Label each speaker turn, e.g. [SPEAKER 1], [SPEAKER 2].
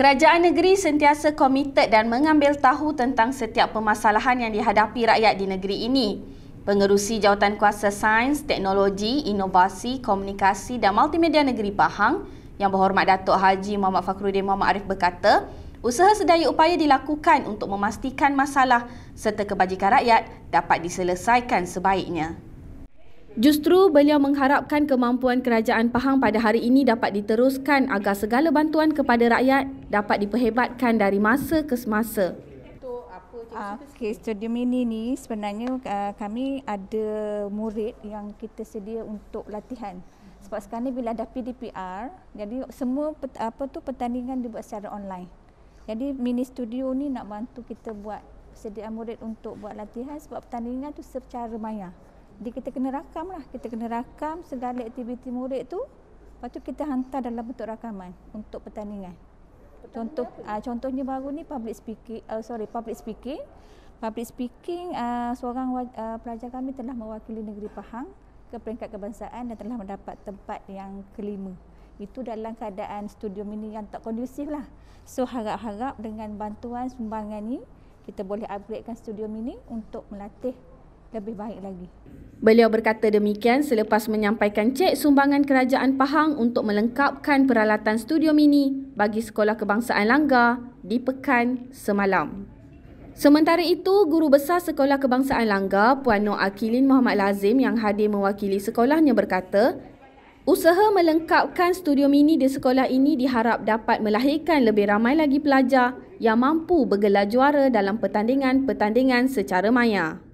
[SPEAKER 1] Kerajaan negeri sentiasa komited dan mengambil tahu tentang setiap permasalahan yang dihadapi rakyat di negeri ini. Pengerusi Jawatan Kuasa Sains, Teknologi, Inovasi, Komunikasi dan Multimedia Negeri Pahang yang berhormat Datuk Haji Muhammad Fakhruddin Muhammad Arif berkata, usaha sedaya upaya dilakukan untuk memastikan masalah serta kebajikan rakyat dapat diselesaikan sebaiknya. Justru beliau mengharapkan kemampuan kerajaan Pahang pada hari ini dapat diteruskan agar segala bantuan kepada rakyat dapat diperhebatkan dari masa ke semasa.
[SPEAKER 2] Ah, okay, stadium ini ni sebenarnya ah, kami ada murid yang kita sedia untuk latihan. Sebab sekarang ni bila ada PDPR, jadi semua apa tu pertandingan dibuat secara online. Jadi mini studio ni nak bantu kita buat persediaan murid untuk buat latihan sebab pertandingan tu secara maya. Jadi kita kena rakam lah. Kita kena rakam segala aktiviti murid tu. Lepas tu kita hantar dalam bentuk rakaman untuk pertandingan. pertandingan Contoh, uh, contohnya baru ni public speaking. Uh, sorry, public speaking. Public speaking, uh, seorang uh, pelajar kami telah mewakili negeri Pahang ke peringkat kebangsaan dan telah mendapat tempat yang kelima. Itu dalam keadaan studio mini yang tak kondusif lah. So harap-harap dengan bantuan sumbangan ni, kita boleh upgradekan studio mini untuk melatih lebih baik lagi.
[SPEAKER 1] Beliau berkata demikian selepas menyampaikan cek sumbangan kerajaan Pahang untuk melengkapkan peralatan studio mini bagi Sekolah Kebangsaan Langgar di Pekan semalam. Sementara itu, Guru Besar Sekolah Kebangsaan Langgar Puan Nur Akilin Muhammad Lazim yang hadir mewakili sekolahnya berkata, Usaha melengkapkan studio mini di sekolah ini diharap dapat melahirkan lebih ramai lagi pelajar yang mampu bergelar juara dalam
[SPEAKER 2] pertandingan-pertandingan secara maya.